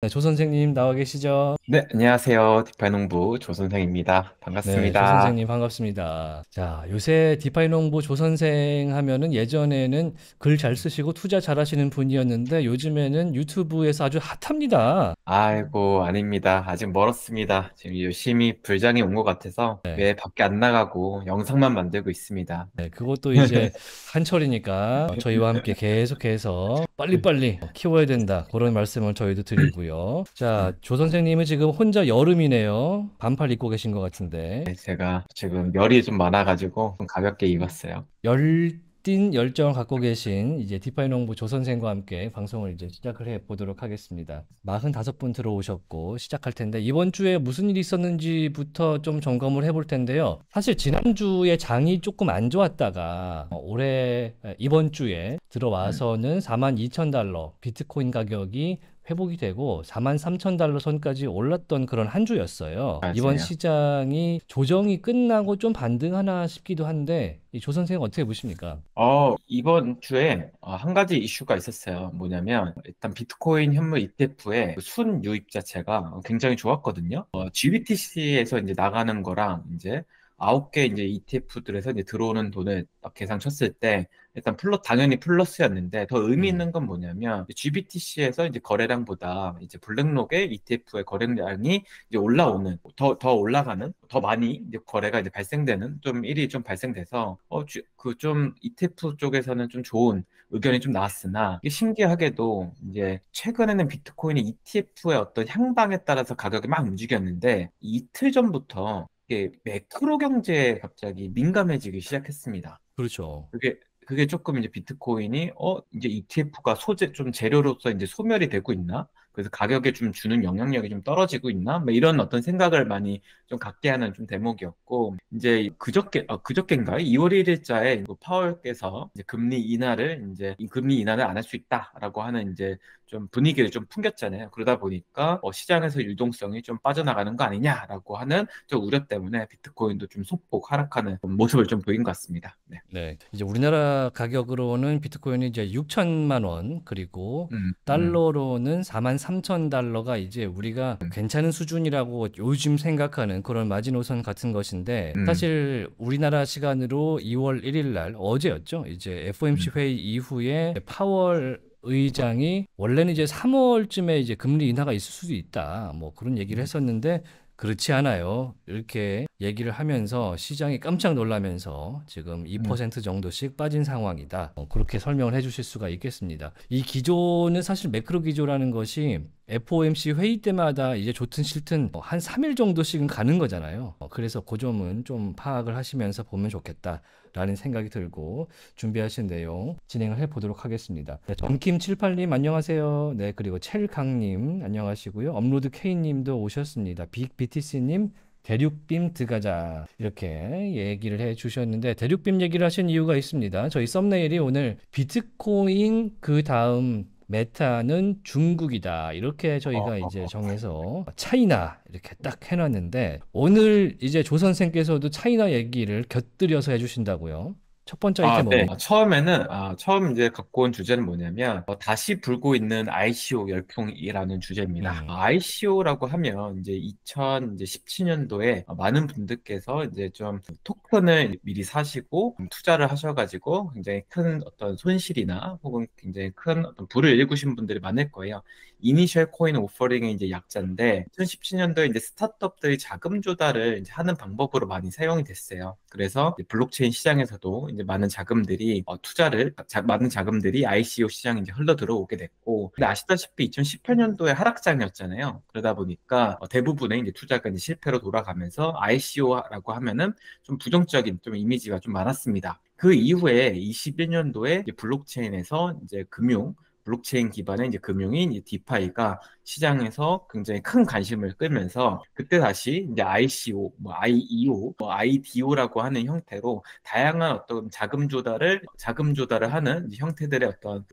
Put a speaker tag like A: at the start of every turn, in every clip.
A: 네, 조 선생님 나와 계시죠?
B: 네, 안녕하세요. 디파이 농부 조 선생입니다. 반갑습니다. 네, 조 선생님
A: 반갑습니다. 자, 요새 디파이 농부 조 선생 하면은 예전에는 글 잘 쓰시고 투자 잘하시는 분이었는데 요즘에는 유튜브에서 아주 핫합니다.
B: 아이고, 아닙니다. 아직 멀었습니다. 지금 열심히 불장이 온 것 같아서 네. 왜 밖에 안 나가고 영상만 만들고 있습니다.
A: 네, 그것도 이제 한철이니까 저희와 함께 계속해서 빨리빨리 네. 키워야 된다. 그런 말씀을 저희도 드리고요. 같고요. 자, 조 선생님은 지금 혼자 여름이네요. 반팔 입고 계신 것 같은데. 네, 제가 지금 열이
B: 좀 많아가지고 좀 가볍게
A: 입었어요. 열띤 열정을 갖고 계신 이제 디파이 농부 조 선생과 함께 방송을 이제 시작을 해 보도록 하겠습니다. 45분 들어오셨고 시작할 텐데 이번 주에 무슨 일이 있었는지부터 좀 점검을 해 볼 텐데요. 사실 지난주에 장이 조금 안 좋았다가 올해 이번 주에 들어와서는 4만 2천 달러 비트코인 가격이 회복이 되고 4만 3천 달러 선까지 올랐던 그런 한 주였어요. 맞아요. 이번 시장이 조정이 끝나고 좀 반등하나 싶기도 한데 조 선생님 어떻게 보십니까?
B: 어, 이번 주에 어, 한 가지 이슈가 있었어요. 뭐냐면 일단 비트코인 현물 ETF의 순 유입 자체가 굉장히 좋았거든요. 어, GBTC에서 이제 나가는 거랑 이제 아홉 개 이제 ETF들에서 이제 들어오는 돈을 딱 계산 쳤을 때 일단 플러 당연히 플러스였는데 더 의미 음. 있는 건 뭐냐면 GBTC에서 이제 거래량보다 이제 블랙록의 ETF의 거래량이 이제 올라오는 더더 더 올라가는 더 많이 이제 거래가 이제 발생되는 좀 일이 좀 발생돼서 어 그 좀 ETF 쪽에서는 좀 좋은 의견이 좀 나왔으나 이게 신기하게도 이제 최근에는 비트코인의 ETF의 어떤 향방에 따라서 가격이 막 움직였는데 이틀 전부터 이게 매크로 경제에 갑자기 민감해지기 시작했습니다. 그렇죠. 그게 그게 조금 이제 비트코인이 어 이제 ETF가 소재 좀 재료로서 이제 소멸이 되고 있나? 그래서 가격에 좀 주는 영향력이 좀 떨어지고 있나? 뭐 이런 어떤 생각을 많이 좀 갖게 하는 좀 대목이었고 이제 그저께 아, 어, 그저께인가요? 2월 1일자에 그 파월께서 이제 금리 인하를 이제 금리 인하를 안 할 수 있다라고 하는 이제 좀 분위기를 좀 풍겼잖아요. 그러다 보니까 어, 시장에서 유동성이 좀 빠져나가는 거 아니냐라고 하는 좀 우려 때문에 비트코인도 좀 소폭 하락하는 모습을 좀 보인 것 같습니다.
A: 네. 네. 이제 우리나라 가격으로는 비트코인이 이제 6천만 원 그리고 음, 음. 달러로는 음. 4만 3천 달러가 이제 우리가 음. 괜찮은 수준이라고 요즘 생각하는 그런 마지노선 같은 것인데 음. 사실 우리나라 시간으로 2월 1일 날 어제였죠. 이제 FOMC 음. 회의 이후에 파월 의장이 원래는 이제 3월쯤에 이제 금리 인하가 있을 수도 있다. 뭐 그런 얘기를 음. 했었는데 그렇지 않아요. 이렇게 얘기를 하면서 시장이 깜짝 놀라면서 지금 2% 음. 정도씩 빠진 상황이다. 어, 그렇게 설명을 해주실 수가 있겠습니다. 이 기조는 사실 매크로 기조라는 것이 FOMC 회의 때마다 이제 좋든 싫든 뭐 한 3일 정도씩은 가는 거잖아요. 어, 그래서 그 점은 좀 파악을 하시면서 보면 좋겠다라는 생각이 들고 준비하신 내용 진행을 해보도록 하겠습니다. 네, 정킴78님 안녕하세요. 네, 그리고 첼강님 안녕하시고요. 업로드 K님도 오셨습니다. 빅BTC님 대륙빔 드가자 이렇게 얘기를 해 주셨는데 대륙빔 얘기를 하신 이유가 있습니다. 저희 썸네일이 오늘 비트코인 그 다음 메타는 중국이다. 이렇게 저희가 어, 이제 정해서 차이나 이렇게 딱 해놨는데 오늘 이제 조 선생께서도 차이나 얘기를 곁들여서 해주신다고요. 첫 번째 아, 아이템 네. 뭐? 처음에는 아,
B: 처음 이제 갖고 온 주제는 뭐냐면 어, 다시 불고 있는 ICO 열풍이라는 주제입니다. 음. 네. ICO라고 아, 하면 이제 2017년도에 많은 분들께서 이제 좀 토큰을 미리 사시고 투자를 하셔가지고 굉장히 큰 어떤 손실이나 혹은 굉장히 큰 어떤 불을 일구신 분들이 많을 거예요. 이니셜 코인 오퍼링의 이제 약자인데 2017년도에 이제 스타트업들이 자금 조달을 하는 방법으로 많이 사용이 됐어요. 그래서 블록체인 시장에서도 이제 많은 자금들이 어, 투자를 자, 많은 자금들이 ICO 시장에 이제 흘러 들어오게 됐고 근데 아시다시피 2018년도에 하락장이었잖아요. 그러다 보니까 어, 대부분의 이제 투자가 이제 실패로 돌아가면서 ICO라고 하면은 좀 부정적인 좀 이미지가 좀 많았습니다. 그 이후에 21년도에 이제 블록체인에서 이제 금융 블록체인 기반의 이제 금융인 이제 디파이가 시장에서 굉장히 큰 관심을 끌면서 그때 다시 이제 ICO, 뭐 IEO, 뭐 IDO라고 하는 형태로 다양한 어떤 자금 조달을 자금 조달을 하는 이제 형태들의 어떤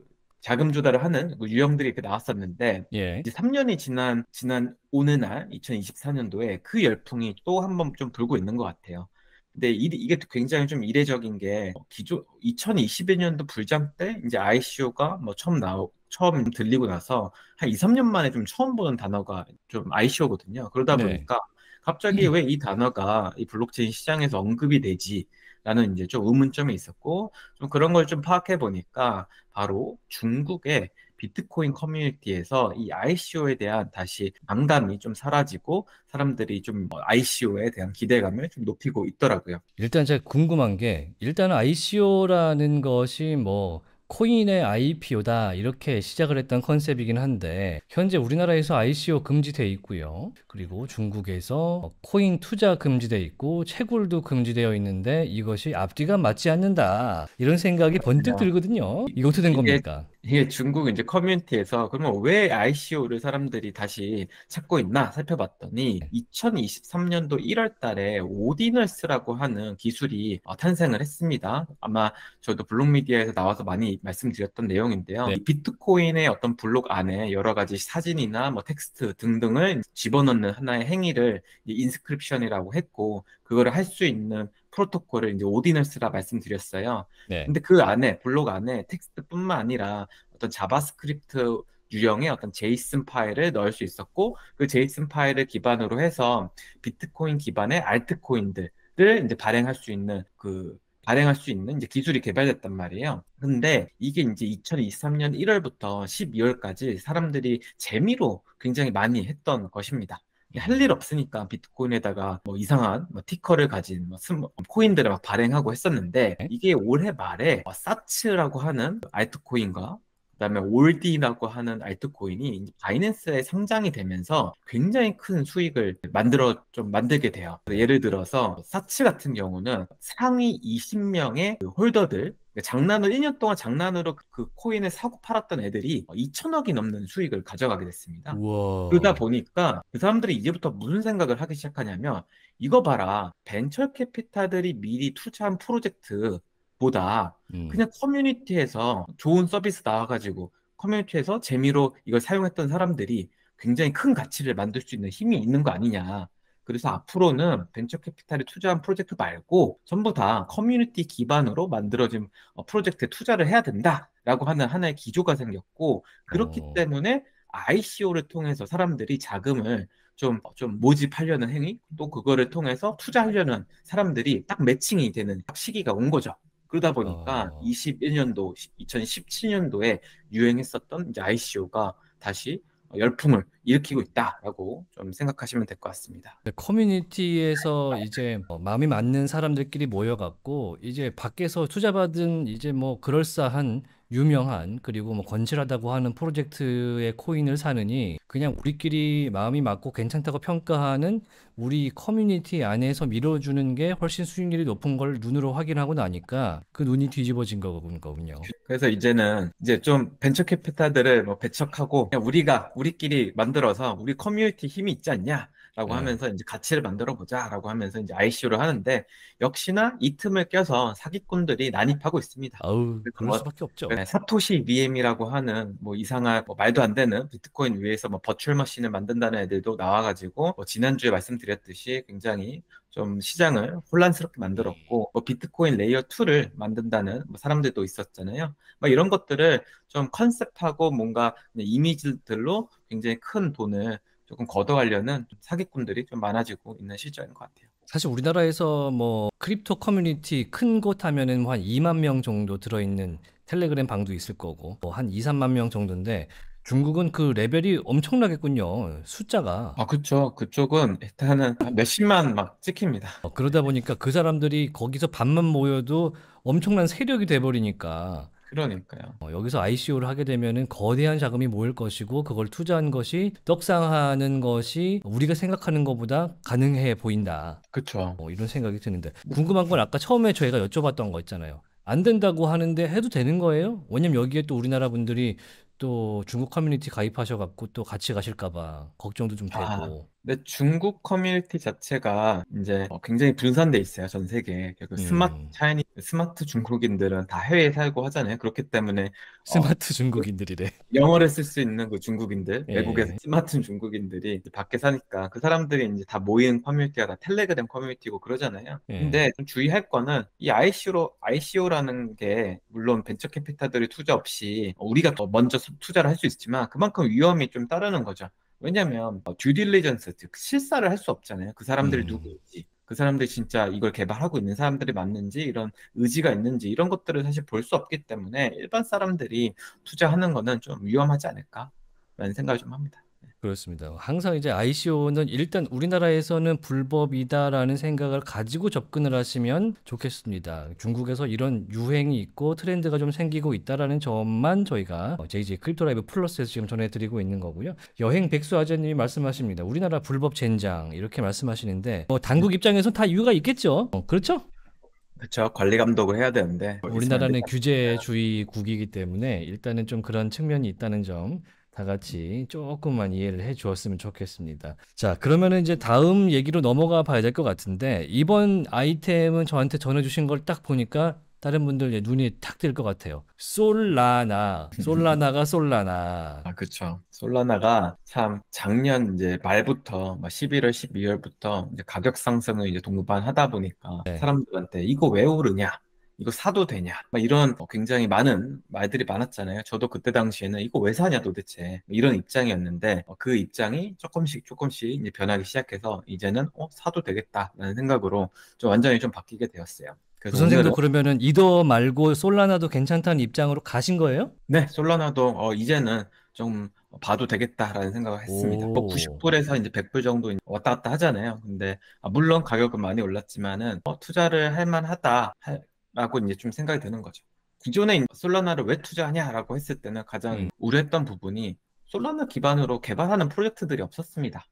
B: 자금 조달을 하는 그 유형들이 이렇게 나왔었는데 예. 이제 3년이 지난 지난 오늘날 2024년도에 그 열풍이 또 한 번좀 불고 있는 것 같아요. 근데 이, 게 굉장히 좀 이례적인 게 기존 2021년도 불장 때 이제 ICO가 뭐 처음 나오 처음 들리고 나서 한 2, 3년 만에 좀 처음 보는 단어가 좀 ICO거든요. 그러다 네. 보니까 네. 갑자기 음. 왜이 단어가 이 블록체인 시장에서 언급이 되지? 라는 이제 좀 의문점이 있었고 좀 그런 걸 좀 파악해 보니까 바로 중국의 비트코인 커뮤니티에서 이 ICO에 대한 다시 강담이 좀 사라지고 사람들이 좀 뭐 ICO에 대한 기대감을 좀 높이고
A: 있더라고요. 일단 제가 궁금한 게 일단 ICO라는 것이 뭐 코인의 IPO다 이렇게 시작을 했던 컨셉이긴 한데 현재 우리나라에서 ICO 금지돼 있고요. 그리고 중국에서 코인 투자 금지돼 있고 채굴도 금지되어 있는데 이것이 앞뒤가 맞지 않는다 이런 생각이 번뜩 들거든요. 이거 어떻게 된 겁니까? 이게 중국 이제 커뮤니티에서 그러면 왜 ICO를 사람들이 다시
B: 찾고 있나 살펴봤더니 2023년도 1월 달에 오디너스라고 하는 기술이 어, 탄생을 했습니다. 아마 저도 블록미디어에서 나와서 많이 말씀드렸던 내용인데요. 네. 비트코인의 어떤 블록 안에 여러 가지 사진이나 뭐 텍스트 등등을 집어넣는 하나의 행위를 인스크립션이라고 했고 그거를 할 수 있는 프로토콜을 이제 오디너스라 말씀드렸어요. 네. 근데 그 안에 블록 안에 텍스트뿐만 아니라 어떤 자바스크립트 유형의 어떤 제이슨 파일을 넣을 수 있었고 그 제이슨 파일을 기반으로 해서 비트코인 기반의 알트코인들을 이제 발행할 수 있는 그 발행할 수 있는 이제 기술이 개발됐단 말이에요. 근데 이게 이제 2023년 1월부터 12월까지 사람들이 재미로 굉장히 많이 했던 것입니다. 할일 없으니까 비트코인에다가 뭐 이상한 뭐 티커를 가진 뭐 코인들을 막 발행하고 했었는데 네. 이게 올해 말에 뭐 사츠라고 하는 알트코인과 그다음에 올디라고 하는 알트코인이 바이낸스에 상장이 되면서 굉장히 큰 수익을 만들어 좀 만들게 돼요. 예를 들어서 사츠 같은 경우는 상위 20명의 그 홀더들 그러니까 장난을 1년 동안 장난으로 그 코인을 사고 팔았던 애들이 2천억이 넘는 수익을 가져가게 됐습니다. 우와. 그러다 보니까 그 사람들이 이제부터 무슨 생각을 하기 시작하냐면 이거 봐라 벤처 캐피탈들이 미리 투자한 프로젝트 보다 음. 그냥 커뮤니티에서 좋은 서비스 나와가지고 커뮤니티에서 재미로 이걸 사용했던 사람들이 굉장히 큰 가치를 만들 수 있는 힘이 있는 거 아니냐. 그래서 앞으로는 벤처 캐피탈에 투자한 프로젝트 말고 전부 다 커뮤니티 기반으로 만들어진 어, 프로젝트에 투자를 해야 된다라고 하는 하나의 기조가 생겼고 그렇기 오. 어. 때문에 ICO를 통해서 사람들이 자금을 좀, 어, 좀 모집하려는 행위, 또 그거를 통해서 투자하려는 사람들이 딱 매칭이 되는 시기가 온 거죠. 그러다 보니까 어... 21년도, 2017년도에 유행했었던 이제 ICO가 다시 어, 열풍을 일으키고 있다라고 좀 생각하시면 될 것 같습니다.
A: 네, 커뮤니티에서 이제 뭐 마음이 맞는 사람들끼리 모여갖고 이제 밖에서 투자받은 이제 뭐 그럴싸한 유명한 그리고 뭐 건실하다고 하는 프로젝트의 코인을 사느니 그냥 우리끼리 마음이 맞고 괜찮다고 평가하는 우리 커뮤니티 안에서 밀어주는 게 훨씬 수익률이 높은 걸 눈으로 확인하고 나니까 그 눈이 뒤집어진 거군요. 그래서
B: 이제는 이제 좀 벤처 캐피탈들을 뭐 배척하고 우리가 우리끼리 만들어서 우리 커뮤니티 힘이 있지 않냐 라고 네. 하면서 이제 가치를 만들어 보자 라고 하면서 이제 ICO를 하는데 역시나 이 틈을 껴서 사기꾼들이 난입하고 있습니다. 아우, 그럴 뭐, 수밖에 없죠. 네, 사토시 미엠이라고 하는 뭐 이상한 뭐 말도 안 되는 비트코인 위에서 뭐 버츄얼 머신을 만든다는 애들도 나와가지고 뭐 지난주에 말씀드렸듯이 굉장히 좀 시장을 혼란스럽게 네. 만들었고 뭐 비트코인 레이어 2를 만든다는 뭐 사람들도 있었잖아요. 막 이런 것들을 좀 컨셉하고 뭔가 이미지들로 굉장히 큰 돈을 조금 걷어가려는 사기꾼들이 좀 많아지고 있는 실정인 것 같아요.
A: 사실 우리나라에서 뭐 크립토 커뮤니티 큰 곳 하면은 뭐 한 2만 명 정도 들어있는 텔레그램 방도 있을 거고 뭐한 2, 3만 명 정도인데 중국은 그 레벨이 엄청나겠군요. 숫자가. 아, 그쵸. 그쪽은 일단은 몇십만 막 찍힙니다. 어, 그러다 보니까 그 사람들이 거기서 반만 모여도 엄청난 세력이 돼버리니까 그러니까요. 어, 여기서 ICO를 하게 되면은 거대한 자금이 모일 것이고 그걸 투자한 것이 떡상하는 것이 우리가 생각하는 것보다 가능해 보인다. 그렇죠. 어, 이런 생각이 드는데 궁금한 건 아까 처음에 저희가 여쭤봤던 거 있잖아요. 안 된다고 하는데 해도 되는 거예요? 왜냐면 여기에 또 우리나라 분들이 또 중국 커뮤니티 가입하셔갖고 또 같이 가실까봐 걱정도 좀 되고. 아.
B: 근데 중국 커뮤니티 자체가 이제 어, 굉장히 분산돼 있어요 전 세계 그 스마트 음. 차이니 스마트 중국인들은 다 해외에 살고 하잖아요 그렇기 때문에 어, 스마트 그 중국인들이래. 영어를 쓸 수 있는 그 중국인들 예. 외국에서 스마트 중국인들이 밖에 사니까 그 사람들이 이제 다모인 커뮤니티가 다 텔레그램 커뮤니티고 그러잖아요 예. 근데 좀 주의할 거는 이 ICO로 ICO라는 게 물론 벤처 캐피탈들이 투자 없이 우리가 더 먼저 투자를 할 수 있지만 그만큼 위험이 좀 따르는 거죠 왜냐하면 듀딜리전스 어, 즉 실사를 할 수 없잖아요. 그 사람들이 음. 누구인지 그 사람들이 진짜 이걸 개발하고 있는 사람들이 맞는지 이런 의지가 있는지 이런 것들을 사실 볼 수 없기 때문에 일반
A: 사람들이 투자하는 거는 좀 위험하지 않을까라는 생각을 좀 합니다. 그렇습니다. 항상 이제 ICO는 일단 우리나라에서는 불법이다라는 생각을 가지고 접근을 하시면 좋겠습니다. 중국에서 이런 유행이 있고 트렌드가 좀 생기고 있다라는 점만 저희가 JJ 크립토라이브 플러스에서 지금 전해드리고 있는 거고요. 여행 백수 아재님이 말씀하십니다. 우리나라 불법 젠장 이렇게 말씀하시는데 뭐 당국 입장에서 다 이유가 있겠죠. 어, 그렇죠? 그렇죠. 관리 감독을 해야 되는데 우리나라는 규제주의국이기 때문에 일단은 좀 그런 측면이 있다는 점다 같이 조금만 이해를 해 주었으면 좋겠습니다. 자, 그러면은 이제 다음 얘기로 넘어가 봐야 될 것 같은데 이번 아이템은 저한테 전해 주신 걸 딱 보니까 다른 분들 눈이 탁 뜰 것 같아요. 솔라나, 솔라나가 솔라나. 아, 그쵸. 솔라나가 참 작년
B: 이제 말부터 11월, 뭐 12월부터 이제 가격 상승을 이제 동반하다 보니까 네. 사람들한테 이거 왜 오르냐? 이거 사도 되냐 이런 어, 굉장히 많은 말들이 많았잖아요 저도 그때 당시에는 이거 왜 사냐 도대체 뭐 이런 입장이었는데 어, 그 입장이 조금씩 조금씩 이제 변하기 시작해서 이제는 어 사도 되겠다라는 생각으로 좀 완전히 좀
A: 바뀌게 되었어요 그 선생님도 그러면은 이더 말고 솔라나도 괜찮다는 입장으로 가신 거예요? 네, 솔라나도 어, 이제는 좀 봐도 되겠다라는 생각을 했습니다. 뭐
B: 90불에서 이제 100불 정도 왔다 갔다 하잖아요. 근데 아, 물론 가격은 많이 올랐지만은 어, 투자를 할 만하다 라고 이제 좀 생각이 드는 거죠. 기존에 솔라나를 왜 투자하냐라고 했을 때는 가장 음. 우려했던 부분이 솔라나 기반으로 개발하는 프로젝트들이 없었습니다.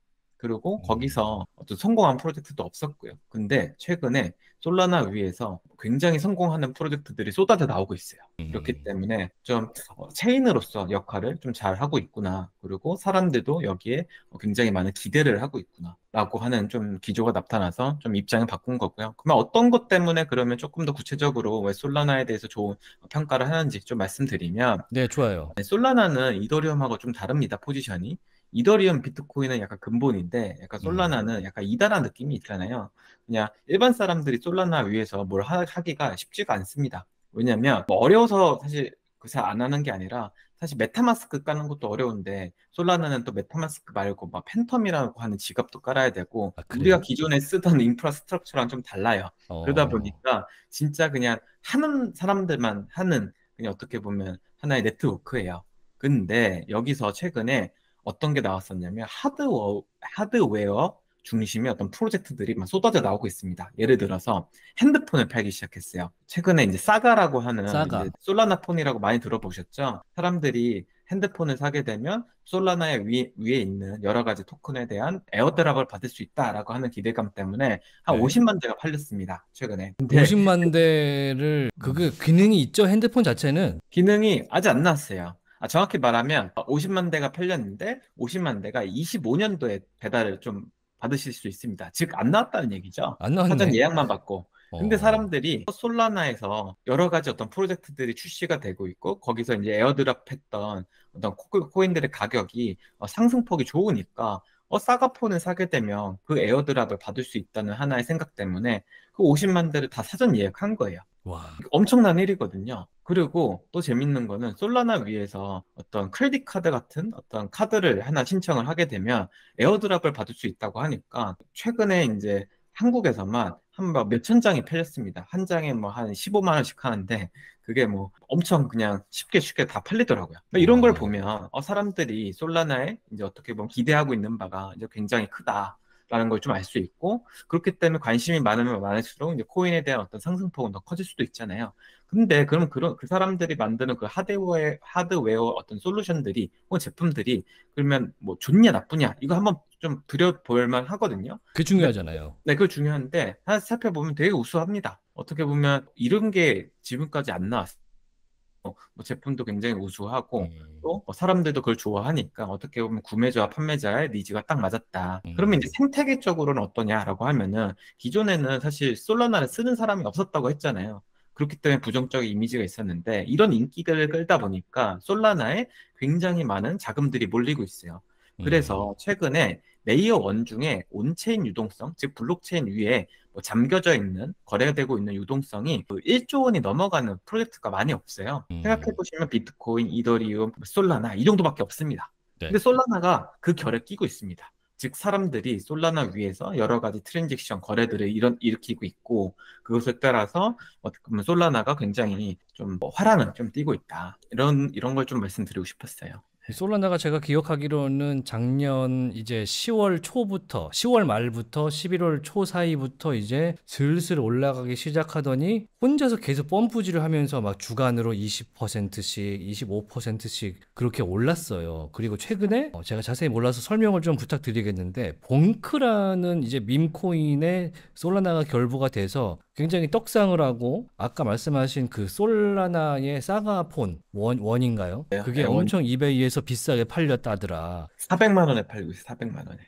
B: 그리고 음. 거기서 어떤 성공한 프로젝트도 없었고요. 근데 최근에 솔라나 위에서 굉장히 성공하는 프로젝트들이 쏟아져 나오고 있어요. 음. 그렇기 때문에 좀 체인으로서 역할을 좀 잘 하고 있구나. 그리고 사람들도 여기에 굉장히 많은 기대를 하고 있구나. 라고 하는 좀 기조가 나타나서 좀 입장을 바꾼 거고요. 그러면 어떤 것 때문에 그러면 조금 더 구체적으로 왜 솔라나에 대해서 좋은 평가를 하는지 좀 말씀드리면 네, 좋아요. 네, 솔라나는 이더리움하고 좀 다릅니다. 포지션이. 이더리움 비트코인은 약간 근본인데 약간 음. 솔라나는 약간 이단한 느낌이 있잖아요. 그냥 일반 사람들이 솔라나 위해서뭘 하, 기가 쉽지가 않습니다. 왜냐하면 뭐 어려워서 사실 그잘안 하는 게 아니라 사실 메타마스크 까는 것도 어려운데 솔라나는 또 메타마스크 말고 막 팬텀이라고 하는 지갑도 깔아야 되고 아, 우리가 기존에 쓰던 인프라스트럭처랑 좀 달라요. 어... 그러다 보니까 진짜 그냥 하는 사람들만 하는 그냥 어떻게 보면 하나의 네트워크예요. 근데 여기서 최근에 어떤 게 나왔었냐면 하드워, 하드웨어 중심의 어떤 프로젝트들이 막 쏟아져 나오고 있습니다. 예를 들어서 핸드폰을 팔기 시작했어요. 최근에 이제 사가라고 하는 사가. 솔라나 폰이라고 많이 들어보셨죠? 사람들이 핸드폰을 사게 되면 솔라나의 위, 위에 있는 여러 가지 토큰에 대한 에어드랍을 받을 수 있다라고 하는 기대감 때문에 한 네. 50만 대가 팔렸습니다. 최근에.
A: 50만 대를 그게 기능이 있죠? 핸드폰 자체는 기능이
B: 아직 안 나왔어요. 아, 정확히 말하면 50만 대가 팔렸는데 50만 대가 25년도에 배달을 좀 받으실 수 있습니다. 즉 안 나왔다는 얘기죠. 안 사전 예약만 받고. 근데 어. 사람들이 솔라나에서 여러 가지 어떤 프로젝트들이 출시가 되고 있고 거기서 이제 에어드랍했던 어떤 코인들의 가격이 어, 상승폭이 좋으니까 어 싸가폰을 사게 되면 그 에어드랍을 받을 수 있다는 하나의 생각 때문에 그 50만 대를 다 사전 예약한 거예요. 와. 엄청난 일이거든요 그리고 또 재밌는 거는 솔라나 위에서 어떤 크레딧 카드 같은 어떤 카드를 하나 신청을 하게 되면 에어드랍을 받을 수 있다고 하니까 최근에 이제 한국에서만 한막 몇천 장이 팔렸습니다. 한 장에 뭐 한 15만 원씩 하는데 그게 뭐 엄청 그냥 쉽게 쉽게 다 팔리더라고요. 그 이런 걸 보면 어, 사람들이 솔라나에 이제 어떻게 보면 기대하고 있는 바가 이제 굉장히 크다. 라는 걸 좀 알 수 있고 그렇기 때문에 관심이 많으면 많을수록 이제 코인에 대한 어떤 상승폭은 더 커질 수도 있잖아요. 근데 그럼 그런 그 사람들이 만드는 그 하드웨어 하드웨어 어떤 솔루션들이 혹은 제품들이 그러면 뭐 좋냐 나쁘냐 이거 한번 좀 들여볼만 하거든요. 그게 중요하잖아요. 네, 그게 중요한데 하나 살펴보면 되게 우수합니다. 어떻게 보면 이런 게 지금까지 안 나왔어요. 어, 뭐 제품도 굉장히 우수하고 음. 네. 또뭐 사람들도 그걸 좋아하니까 어떻게 보면 구매자와 판매자의 니즈가 딱 맞았다. 음. 그러면 이제 생태계 쪽으로는 어떠냐라고 하면은 기존에는 사실 솔라나를 쓰는 사람이 없었다고 했잖아요. 그렇기 때문에 부정적인 이미지가 있었는데 이런 인기를 끌다 보니까 솔라나에 굉장히 많은 자금들이 몰리고 있어요. 네. 그래서 최근에 레이어 원 중에 온체인 유동성, 즉 블록체인 위에 뭐 잠겨져 있는 거래되고 있는 유동성이 1조 그 원이 넘어가는 프로젝트가 많이 없어요. 음. 생각해 보시면 비트코인, 이더리움, 뭐 솔라나 이 정도밖에 없습니다. 네. 근데 솔라나가 그 결에 끼고 있습니다. 즉 사람들이 솔라나 위에서 여러 가지 트랜잭션 거래들을 이런 일으키고 있고 그것에 따라서 어떻게 뭐 보면 솔라나가 굉장히 좀뭐 화랑을 좀 띄고 뭐 있다 이런 이런 걸 좀 말씀드리고 싶었어요.
A: 솔라나가 제가 기억하기로는 작년 이제 10월 초부터 10월 말부터 11월 초 사이부터 이제 슬슬 올라가기 시작하더니 혼자서 계속 펌프질을 하면서 막 주간으로 20%씩, 25%씩 그렇게 올랐어요. 그리고 최근에 어, 제가 자세히 몰라서 설명을 좀 부탁드리겠는데 봉크라는 이제 밈코인의 솔라나가 결부가 돼서 굉장히 떡상을 하고 아까 말씀하신 그 솔라나의 사가폰 원 원인가요? 네, 그게 네, 엄청 이베이에서 비싸게 팔렸다더라. 400만 원에 팔고 있어. 400만 원에.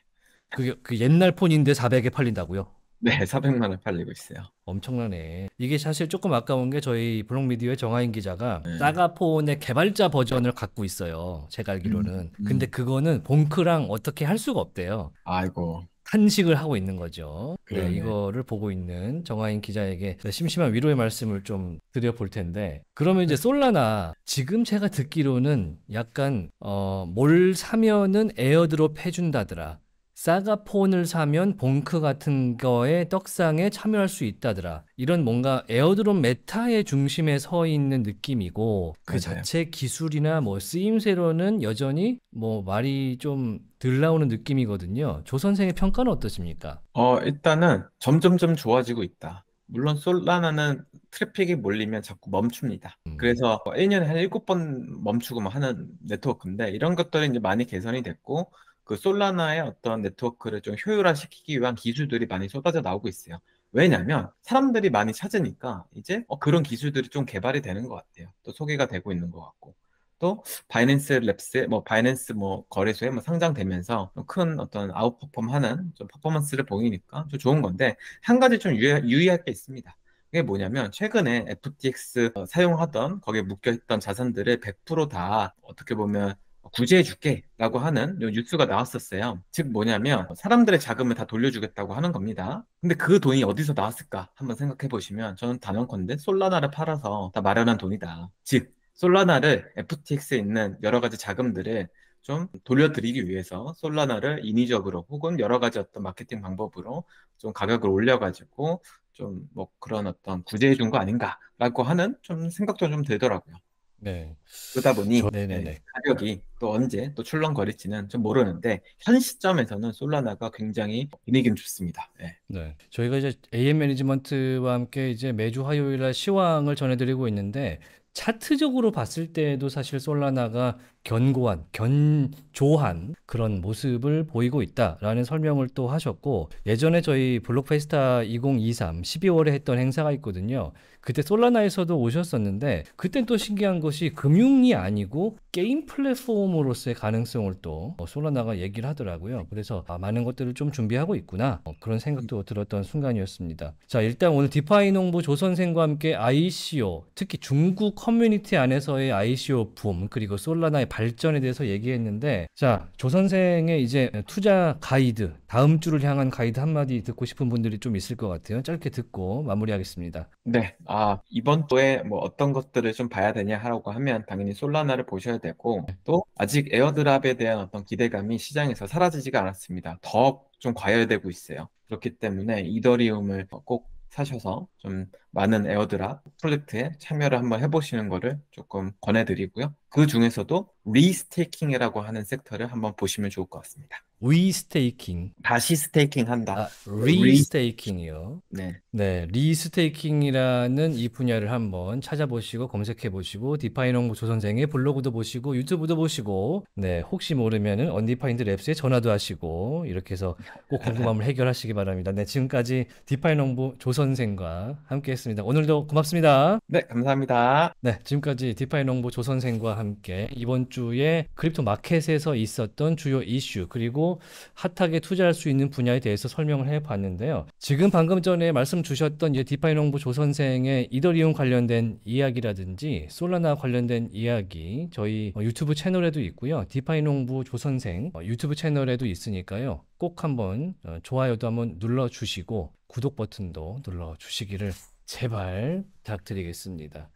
A: 그게 그 옛날 폰인데 400에 팔린다고요? 네, 400만 원 팔리고 있어요. 엄청나네. 이게 사실 조금 아까운 게 저희 블록미디어의 정하인 기자가 네. 사가폰의 개발자 버전을 갖고 있어요. 제가 알기로는. 음, 음. 근데 그거는 봉크랑 어떻게 할 수가 없대요. 아이고. 탄식을 하고 있는 거죠. 네, 이거를 보고 있는 정하인 기자에게 심심한 위로의 말씀을 좀 드려볼 텐데 그러면 이제 네. 솔라나 지금 제가 듣기로는 약간 어, 뭘 사면은 에어드롭 해준다더라. 사가폰을 사면 봉크 같은 거에 떡상에 참여할 수 있다더라. 이런 뭔가 에어드롭 메타의 중심에 서 있는 느낌이고 그 맞아요. 자체 기술이나 뭐 쓰임새로는 여전히 뭐 말이 좀 들 나오는 느낌이거든요. 조 선생의 평가는 어떠십니까?
B: 어 일단은 점점점 좋아지고 있다. 물론 솔라나는 트래픽이 몰리면 자꾸 멈춥니다. 음. 그래서 1년에 한 7번 멈추고 뭐 하는 네트워크인데 이런 것들이 이제 많이 개선이 됐고 그 솔라나의 어떤 네트워크를 좀 효율화시키기 위한 기술들이 많이 쏟아져 나오고 있어요. 왜냐면 사람들이 많이 찾으니까 이제 어, 그런 기술들이 좀 개발이 되는 것 같아요. 또 소개가 되고 있는 것 같고. 또 바이낸스 랩스 뭐 바이낸스 뭐 거래소에 뭐 상장되면서 큰 어떤 아웃퍼폼하는 좀 퍼포먼스를 보이니까 좀 좋은 건데 한 가지 좀 유의, 할게 있습니다. 그게 뭐냐면 최근에 FTX 어, 사용하던 거기에 묶여 있던 자산들을 100%다 어떻게 보면 구제해줄게 라고 하는 뉴스가 나왔었어요. 즉 뭐냐면 사람들의 자금을 다 돌려주겠다고 하는 겁니다. 근데 그 돈이 어디서 나왔을까 한번 생각해 보시면 저는 단언컨대 솔라나를 팔아서 다 마련한 돈이다. 즉 솔라나를 FTX에 있는 여러 가지 자금들을 좀 돌려드리기 위해서 솔라나를 인위적으로 혹은 여러 가지 어떤 마케팅 방법으로 좀 가격을 올려가지고 좀 뭐 그런 어떤 구제해 준 거 아닌가라고 하는 좀 생각도 좀 들더라고요. 네. 그러다 보니 저, 네, 가격이 또 언제 또 출렁거릴지는 좀 모르는데 현 시점에서는 솔라나가 굉장히 분위기는 좋습니다.
A: 네. 네. 저희가 이제 AM 매니지먼트와 함께 이제 매주 화요일 날 시황을 전해드리고 있는데 차트적으로 봤을 때도 사실 솔라나가 견고한, 견조한 그런 모습을 보이고 있다라는 설명을 또 하셨고 예전에 저희 블록페스타 2023 12월에 했던 행사가 있거든요. 그때 솔라나에서도 오셨었는데 그땐 또 신기한 것이 금융이 아니고 게임 플랫폼으로서의 가능성을 또 솔라나가 얘기를 하더라고요. 그래서 아, 많은 것들을 좀 준비하고 있구나 어, 그런 생각도 들었던 순간이었습니다. 자 일단 오늘 디파이 농부 조선생과 함께 ICO 특히 중국 커뮤니티 안에서의 ICO 붐 그리고 솔라나의 발전에 대해서 얘기했는데 자, 조 선생의 이제 투자 가이드, 다음 주를 향한 가이드 한마디 듣고 싶은 분들이 좀 있을 것 같아요. 짧게 듣고 마무리하겠습니다.
B: 네. 아, 이번 주에 뭐 어떤 것들을 좀 봐야 되냐 하라고 하면 당연히 솔라나를 보셔야 되고 네. 또 아직 에어드랍에 대한 어떤 기대감이 시장에서 사라지지가 않았습니다. 더 좀 과열되고 있어요. 그렇기 때문에 이더리움을 꼭 사셔서 좀 많은 에어드랍 프로젝트에 참여를 한번 해보시는 거를 조금 권해드리고요. 그 중에서도 리스테이킹이라고 하는 섹터를 한번 보시면 좋을 것 같습니다. 리스테이킹.
A: 다시 스테이킹 한다. 아, 네, 리스테이킹이요. 네. 네, 리스테이킹이라는 이 분야를 한번 찾아보시고 검색해 보시고 디파이농 조 선생의 블로그도 보시고 유튜브도 보시고 네, 혹시 모르면은 언디파인드 랩스에 전화도 하시고 이렇게 해서 꼭 궁금함을 해결하시기 바랍니다. 네, 지금까지 디파이농조 선생과 함께 했습니다. 오늘도 고맙습니다. 네, 감사합니다. 네, 지금까지 디파이농조 선생과 함께 이번 주 주에 크립토 마켓에서 있었던 주요 이슈 그리고 핫하게 투자할 수 있는 분야에 대해서 설명을 해봤는데요. 지금 방금 전에 말씀 주셨던 이제 디파이 농부 조선생의 이더리움 관련된 이야기라든지 솔라나 관련된 이야기 저희 어, 유튜브 채널에도 있고요. 디파이 농부 조선생 어, 유튜브 채널에도 있으니까요. 꼭 한번 어, 좋아요도 한번 눌러주시고 구독 버튼도 눌러주시기를 제발 부탁드리겠습니다.